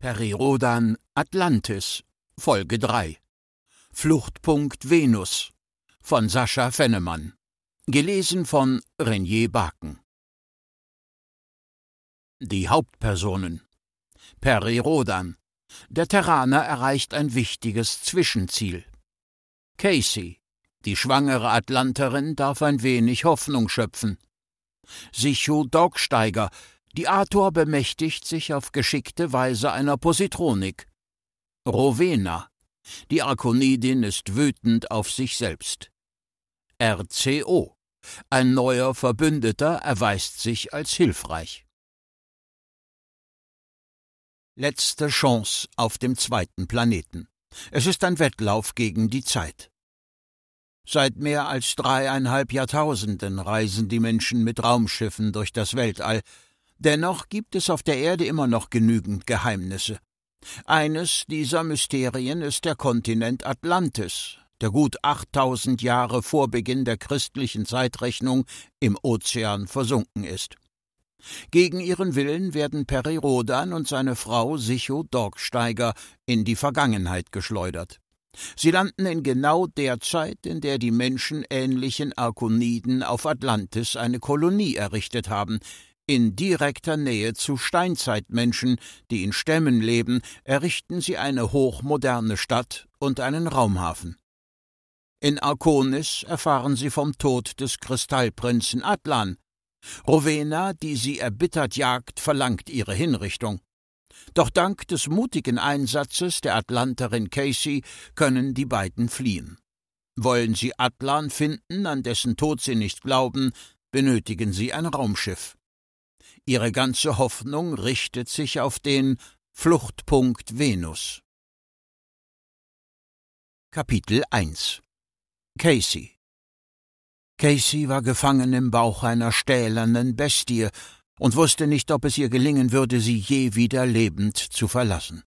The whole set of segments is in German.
Perirodan Atlantis Folge 3 Fluchtpunkt Venus von Sascha Fennemann Gelesen von Renier Baken Die Hauptpersonen Perirodan Der Terraner erreicht ein wichtiges Zwischenziel. Casey Die schwangere Atlanterin darf ein wenig Hoffnung schöpfen. Sichu Dogsteiger die Diator bemächtigt sich auf geschickte Weise einer Positronik. Rowena. Die Arkonidin ist wütend auf sich selbst. RCO. Ein neuer Verbündeter erweist sich als hilfreich. Letzte Chance auf dem zweiten Planeten. Es ist ein Wettlauf gegen die Zeit. Seit mehr als dreieinhalb Jahrtausenden reisen die Menschen mit Raumschiffen durch das Weltall, Dennoch gibt es auf der Erde immer noch genügend Geheimnisse. Eines dieser Mysterien ist der Kontinent Atlantis, der gut 8000 Jahre vor Beginn der christlichen Zeitrechnung im Ozean versunken ist. Gegen ihren Willen werden Peri Rodan und seine Frau Sicho Dorksteiger in die Vergangenheit geschleudert. Sie landen in genau der Zeit, in der die menschenähnlichen Arkoniden auf Atlantis eine Kolonie errichtet haben, in direkter Nähe zu Steinzeitmenschen, die in Stämmen leben, errichten sie eine hochmoderne Stadt und einen Raumhafen. In Arkonis erfahren sie vom Tod des Kristallprinzen Atlan. Rowena, die sie erbittert jagt, verlangt ihre Hinrichtung. Doch dank des mutigen Einsatzes der Atlanterin Casey können die beiden fliehen. Wollen sie Atlan finden, an dessen Tod sie nicht glauben, benötigen sie ein Raumschiff. Ihre ganze Hoffnung richtet sich auf den Fluchtpunkt Venus. Kapitel 1 Casey Casey war gefangen im Bauch einer stählernen Bestie und wusste nicht, ob es ihr gelingen würde, sie je wieder lebend zu verlassen.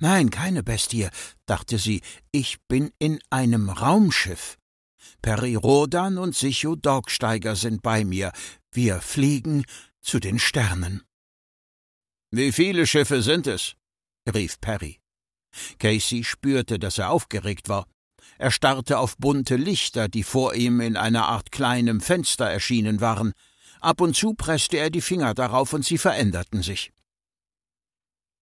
Nein, keine Bestie, dachte sie, ich bin in einem Raumschiff. Perry Rodan und Sichu Dorgsteiger sind bei mir. Wir fliegen zu den Sternen. Wie viele Schiffe sind es? rief Perry. Casey spürte, dass er aufgeregt war. Er starrte auf bunte Lichter, die vor ihm in einer Art kleinem Fenster erschienen waren. Ab und zu presste er die Finger darauf und sie veränderten sich.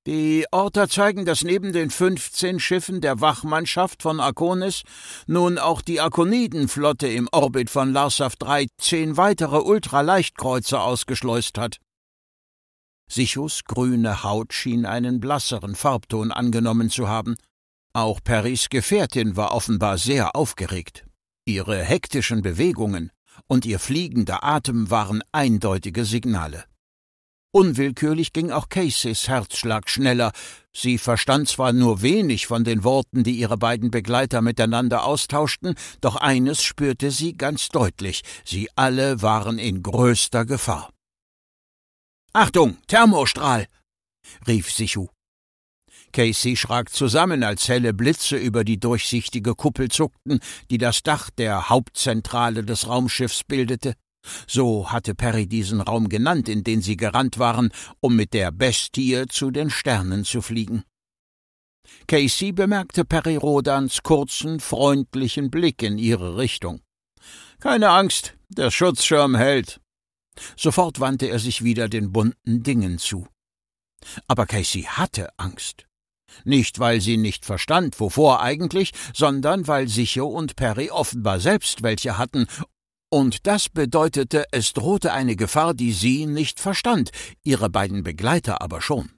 Die Orte zeigen, dass neben den 15 Schiffen der Wachmannschaft von Akonis nun auch die Akonidenflotte im Orbit von Larsav 3 zehn weitere Ultraleichtkreuzer ausgeschleust hat. Sichos grüne Haut schien einen blasseren Farbton angenommen zu haben. Auch Perrys Gefährtin war offenbar sehr aufgeregt. Ihre hektischen Bewegungen und ihr fliegender Atem waren eindeutige Signale. Unwillkürlich ging auch Caseys Herzschlag schneller. Sie verstand zwar nur wenig von den Worten, die ihre beiden Begleiter miteinander austauschten, doch eines spürte sie ganz deutlich. Sie alle waren in größter Gefahr. Achtung, Thermostrahl! rief Sichu. Casey schrak zusammen, als helle Blitze über die durchsichtige Kuppel zuckten, die das Dach der Hauptzentrale des Raumschiffs bildete. So hatte Perry diesen Raum genannt, in den sie gerannt waren, um mit der Bestie zu den Sternen zu fliegen. Casey bemerkte Perry Rodans kurzen, freundlichen Blick in ihre Richtung. Keine Angst, der Schutzschirm hält. Sofort wandte er sich wieder den bunten Dingen zu. Aber Casey hatte Angst. Nicht, weil sie nicht verstand, wovor eigentlich, sondern weil Sicho und Perry offenbar selbst welche hatten und das bedeutete, es drohte eine Gefahr, die sie nicht verstand, ihre beiden Begleiter aber schon.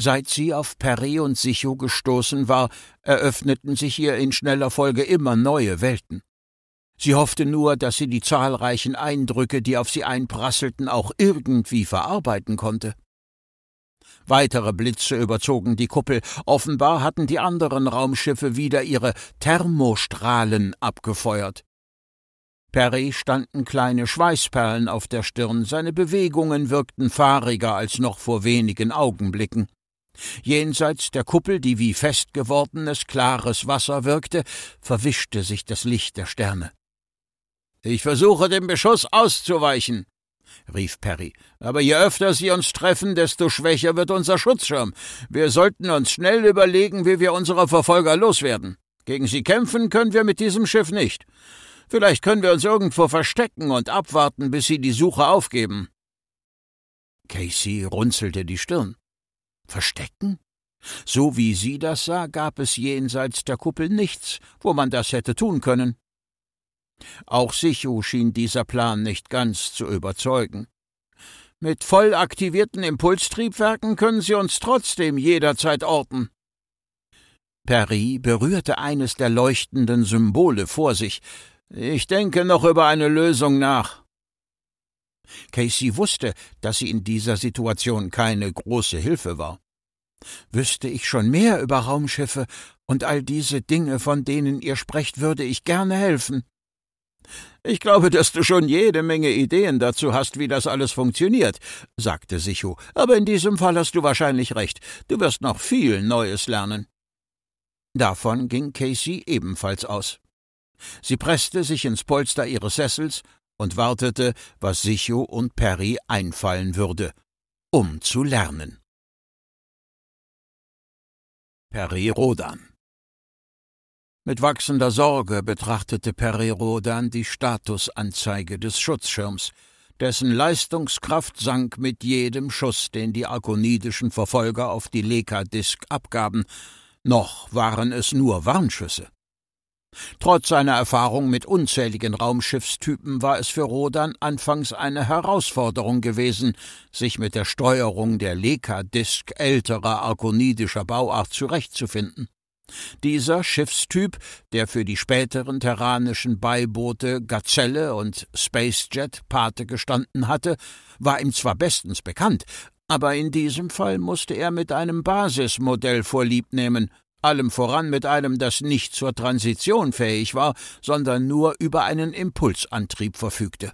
Seit sie auf Perry und Sicho gestoßen war, eröffneten sich ihr in schneller Folge immer neue Welten. Sie hoffte nur, dass sie die zahlreichen Eindrücke, die auf sie einprasselten, auch irgendwie verarbeiten konnte. Weitere Blitze überzogen die Kuppel. Offenbar hatten die anderen Raumschiffe wieder ihre Thermostrahlen abgefeuert. Perry standen kleine Schweißperlen auf der Stirn, seine Bewegungen wirkten fahriger als noch vor wenigen Augenblicken. Jenseits der Kuppel, die wie festgewordenes, klares Wasser wirkte, verwischte sich das Licht der Sterne. Ich versuche dem Beschuss auszuweichen, rief Perry. Aber je öfter sie uns treffen, desto schwächer wird unser Schutzschirm. Wir sollten uns schnell überlegen, wie wir unsere Verfolger loswerden. Gegen sie kämpfen können wir mit diesem Schiff nicht. Vielleicht können wir uns irgendwo verstecken und abwarten, bis sie die Suche aufgeben. Casey runzelte die Stirn. Verstecken? So wie sie das sah, gab es jenseits der Kuppel nichts, wo man das hätte tun können. Auch Sichu schien dieser Plan nicht ganz zu überzeugen. Mit voll aktivierten Impulstriebwerken können sie uns trotzdem jederzeit orten. Perry berührte eines der leuchtenden Symbole vor sich, ich denke noch über eine Lösung nach. Casey wusste, dass sie in dieser Situation keine große Hilfe war. Wüsste ich schon mehr über Raumschiffe und all diese Dinge, von denen ihr sprecht, würde ich gerne helfen. Ich glaube, dass du schon jede Menge Ideen dazu hast, wie das alles funktioniert, sagte Sichu, aber in diesem Fall hast du wahrscheinlich recht, du wirst noch viel Neues lernen. Davon ging Casey ebenfalls aus. Sie presste sich ins Polster ihres Sessels und wartete, was Sicho und Perry einfallen würde, um zu lernen. Perry Rodan Mit wachsender Sorge betrachtete Perry Rodan die Statusanzeige des Schutzschirms, dessen Leistungskraft sank mit jedem Schuss, den die arkonidischen Verfolger auf die Leka-Disk abgaben, noch waren es nur Warnschüsse. Trotz seiner Erfahrung mit unzähligen Raumschiffstypen war es für Rodan anfangs eine Herausforderung gewesen, sich mit der Steuerung der Leka-Disk älterer arkonidischer Bauart zurechtzufinden. Dieser Schiffstyp, der für die späteren terranischen Beiboote Gazelle und Spacejet Pate gestanden hatte, war ihm zwar bestens bekannt, aber in diesem Fall musste er mit einem Basismodell vorlieb nehmen, allem voran mit einem, das nicht zur Transition fähig war, sondern nur über einen Impulsantrieb verfügte.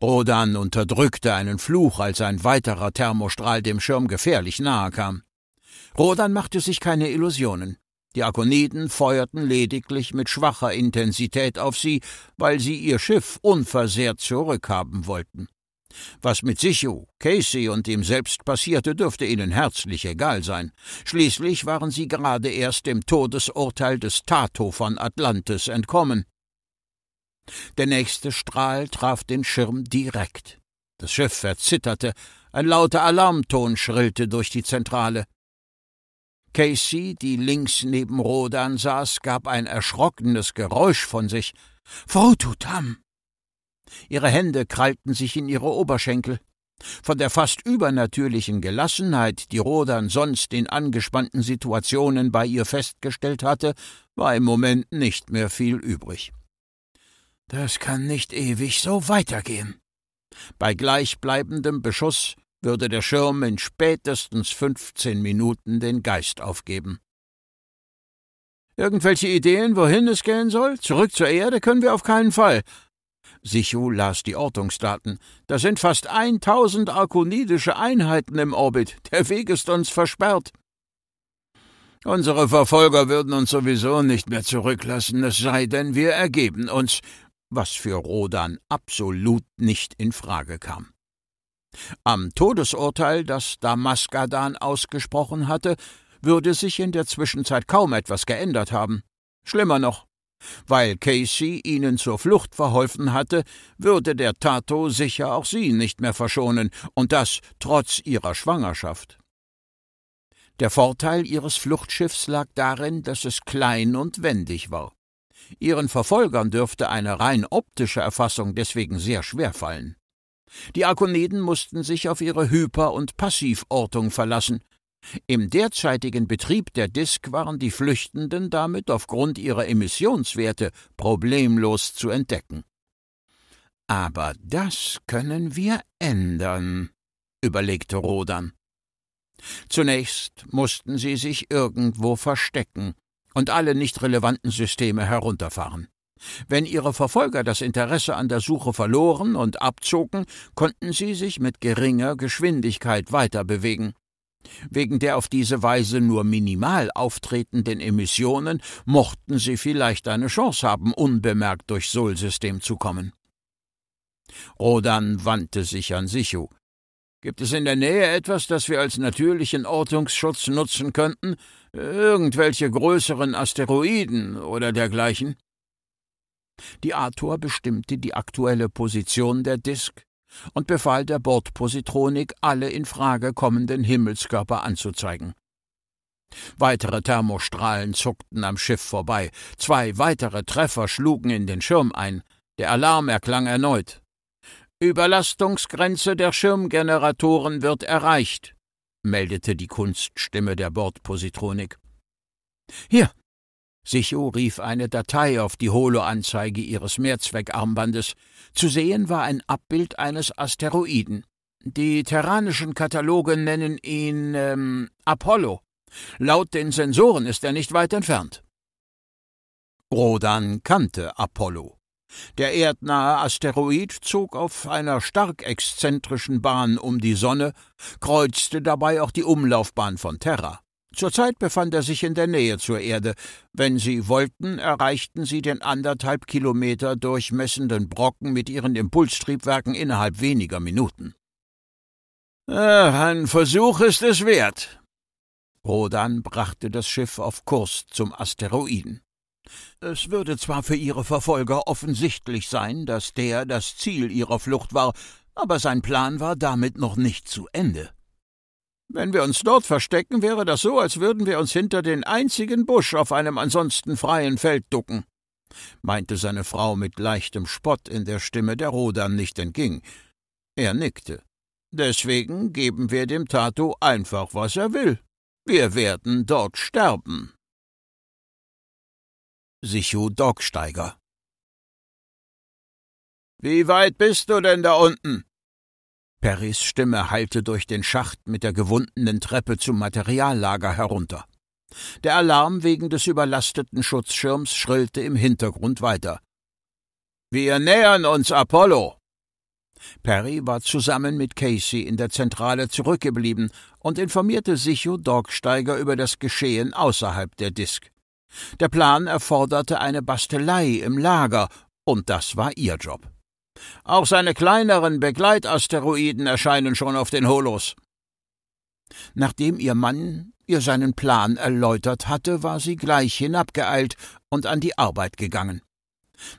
Rodan unterdrückte einen Fluch, als ein weiterer Thermostrahl dem Schirm gefährlich nahe kam. Rodan machte sich keine Illusionen. Die Akoniden feuerten lediglich mit schwacher Intensität auf sie, weil sie ihr Schiff unversehrt zurückhaben wollten. Was mit Sichu, Casey und ihm selbst passierte, dürfte ihnen herzlich egal sein. Schließlich waren sie gerade erst dem Todesurteil des Tato von Atlantis entkommen. Der nächste Strahl traf den Schirm direkt. Das Schiff verzitterte, ein lauter Alarmton schrillte durch die Zentrale. Casey, die links neben Rodan saß, gab ein erschrockenes Geräusch von sich. Fotutam! Ihre Hände krallten sich in ihre Oberschenkel. Von der fast übernatürlichen Gelassenheit, die Rodan sonst in angespannten Situationen bei ihr festgestellt hatte, war im Moment nicht mehr viel übrig. Das kann nicht ewig so weitergehen. Bei gleichbleibendem Beschuss würde der Schirm in spätestens fünfzehn Minuten den Geist aufgeben. Irgendwelche Ideen, wohin es gehen soll? Zurück zur Erde können wir auf keinen Fall, Sichu las die Ortungsdaten. Da sind fast 1000 arkonidische Einheiten im Orbit. Der Weg ist uns versperrt. Unsere Verfolger würden uns sowieso nicht mehr zurücklassen, es sei denn, wir ergeben uns, was für Rodan absolut nicht in Frage kam. Am Todesurteil, das Damaskadan ausgesprochen hatte, würde sich in der Zwischenzeit kaum etwas geändert haben. Schlimmer noch, weil Casey ihnen zur Flucht verholfen hatte, würde der Tato sicher auch sie nicht mehr verschonen, und das trotz ihrer Schwangerschaft. Der Vorteil ihres Fluchtschiffs lag darin, dass es klein und wendig war. Ihren Verfolgern dürfte eine rein optische Erfassung deswegen sehr schwer fallen. Die Arkoniden mussten sich auf ihre Hyper- und Passivortung verlassen, im derzeitigen Betrieb der Disk waren die Flüchtenden damit aufgrund ihrer Emissionswerte problemlos zu entdecken. Aber das können wir ändern, überlegte Rodan. Zunächst mussten sie sich irgendwo verstecken und alle nicht relevanten Systeme herunterfahren. Wenn ihre Verfolger das Interesse an der Suche verloren und abzogen, konnten sie sich mit geringer Geschwindigkeit weiterbewegen. Wegen der auf diese Weise nur minimal auftretenden Emissionen mochten sie vielleicht eine Chance haben, unbemerkt durchs Sol-System zu kommen. Rodan wandte sich an Sichu. Gibt es in der Nähe etwas, das wir als natürlichen Ortungsschutz nutzen könnten? Irgendwelche größeren Asteroiden oder dergleichen? Die Arthur bestimmte die aktuelle Position der Disk und befahl der Bordpositronik, alle in Frage kommenden Himmelskörper anzuzeigen. Weitere Thermostrahlen zuckten am Schiff vorbei, zwei weitere Treffer schlugen in den Schirm ein, der Alarm erklang erneut. Überlastungsgrenze der Schirmgeneratoren wird erreicht, meldete die Kunststimme der Bordpositronik. Hier, Sichu rief eine Datei auf die Holo-Anzeige ihres Mehrzweckarmbandes. Zu sehen war ein Abbild eines Asteroiden. Die terranischen Kataloge nennen ihn ähm, Apollo. Laut den Sensoren ist er nicht weit entfernt. Rodan kannte Apollo. Der erdnahe Asteroid zog auf einer stark exzentrischen Bahn um die Sonne, kreuzte dabei auch die Umlaufbahn von Terra. Zurzeit befand er sich in der Nähe zur Erde. Wenn sie wollten, erreichten sie den anderthalb Kilometer durchmessenden Brocken mit ihren Impulstriebwerken innerhalb weniger Minuten. Ach, ein Versuch ist es wert. Rodan brachte das Schiff auf Kurs zum Asteroiden. Es würde zwar für ihre Verfolger offensichtlich sein, dass der das Ziel ihrer Flucht war, aber sein Plan war damit noch nicht zu Ende. Wenn wir uns dort verstecken, wäre das so, als würden wir uns hinter den einzigen Busch auf einem ansonsten freien Feld ducken, meinte seine Frau mit leichtem Spott in der Stimme, der Rodan nicht entging. Er nickte. Deswegen geben wir dem Tato einfach, was er will. Wir werden dort sterben. Sichu Dogsteiger Wie weit bist du denn da unten? Perrys Stimme hallte durch den Schacht mit der gewundenen Treppe zum Materiallager herunter. Der Alarm wegen des überlasteten Schutzschirms schrillte im Hintergrund weiter. Wir nähern uns Apollo! Perry war zusammen mit Casey in der Zentrale zurückgeblieben und informierte Sicho Dorksteiger über das Geschehen außerhalb der Disk. Der Plan erforderte eine Bastelei im Lager, und das war ihr Job. Auch seine kleineren Begleitasteroiden erscheinen schon auf den Holos. Nachdem ihr Mann ihr seinen Plan erläutert hatte, war sie gleich hinabgeeilt und an die Arbeit gegangen.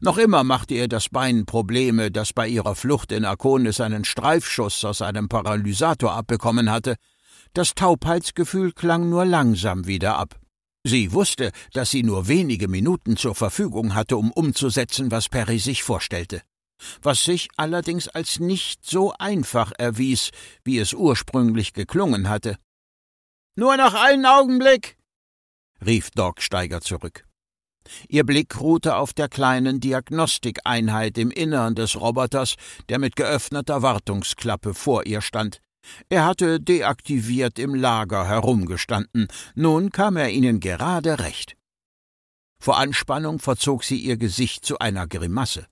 Noch immer machte ihr das Bein Probleme, das bei ihrer Flucht in Arkonis einen Streifschuss aus einem Paralysator abbekommen hatte. Das Taubheitsgefühl klang nur langsam wieder ab. Sie wusste, dass sie nur wenige Minuten zur Verfügung hatte, um umzusetzen, was Perry sich vorstellte was sich allerdings als nicht so einfach erwies, wie es ursprünglich geklungen hatte. Nur noch einen Augenblick, rief Dorksteiger zurück. Ihr Blick ruhte auf der kleinen Diagnostikeinheit im Innern des Roboters, der mit geöffneter Wartungsklappe vor ihr stand. Er hatte deaktiviert im Lager herumgestanden, nun kam er ihnen gerade recht. Vor Anspannung verzog sie ihr Gesicht zu einer Grimasse.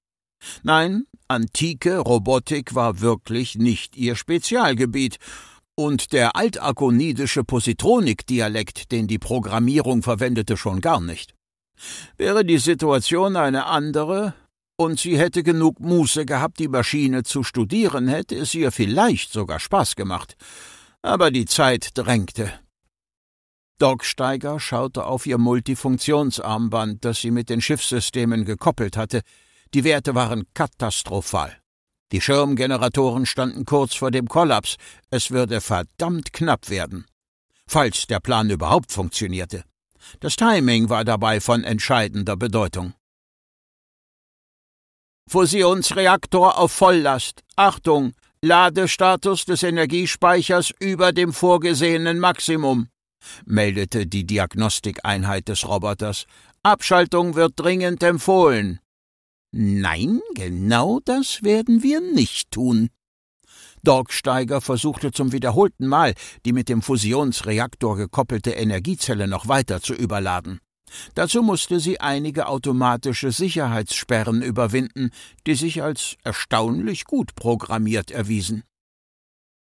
Nein, antike Robotik war wirklich nicht ihr Spezialgebiet, und der altakonidische Positronik-Dialekt, den die Programmierung verwendete, schon gar nicht. Wäre die Situation eine andere, und sie hätte genug Muße gehabt, die Maschine zu studieren, hätte es ihr vielleicht sogar Spaß gemacht. Aber die Zeit drängte. Doc Steiger schaute auf ihr Multifunktionsarmband, das sie mit den Schiffssystemen gekoppelt hatte, die Werte waren katastrophal. Die Schirmgeneratoren standen kurz vor dem Kollaps. Es würde verdammt knapp werden. Falls der Plan überhaupt funktionierte. Das Timing war dabei von entscheidender Bedeutung. Fusionsreaktor auf Volllast. Achtung! Ladestatus des Energiespeichers über dem vorgesehenen Maximum, meldete die Diagnostikeinheit des Roboters. Abschaltung wird dringend empfohlen. Nein, genau das werden wir nicht tun. Dorksteiger versuchte zum wiederholten Mal, die mit dem Fusionsreaktor gekoppelte Energiezelle noch weiter zu überladen. Dazu musste sie einige automatische Sicherheitssperren überwinden, die sich als erstaunlich gut programmiert erwiesen.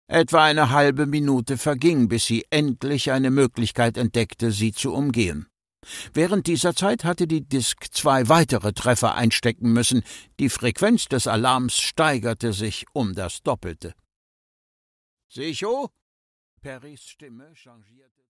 Etwa eine halbe Minute verging, bis sie endlich eine Möglichkeit entdeckte, sie zu umgehen. Während dieser Zeit hatte die Disk zwei weitere Treffer einstecken müssen. Die Frequenz des Alarms steigerte sich um das Doppelte. Sicho? Perrys Stimme changierte.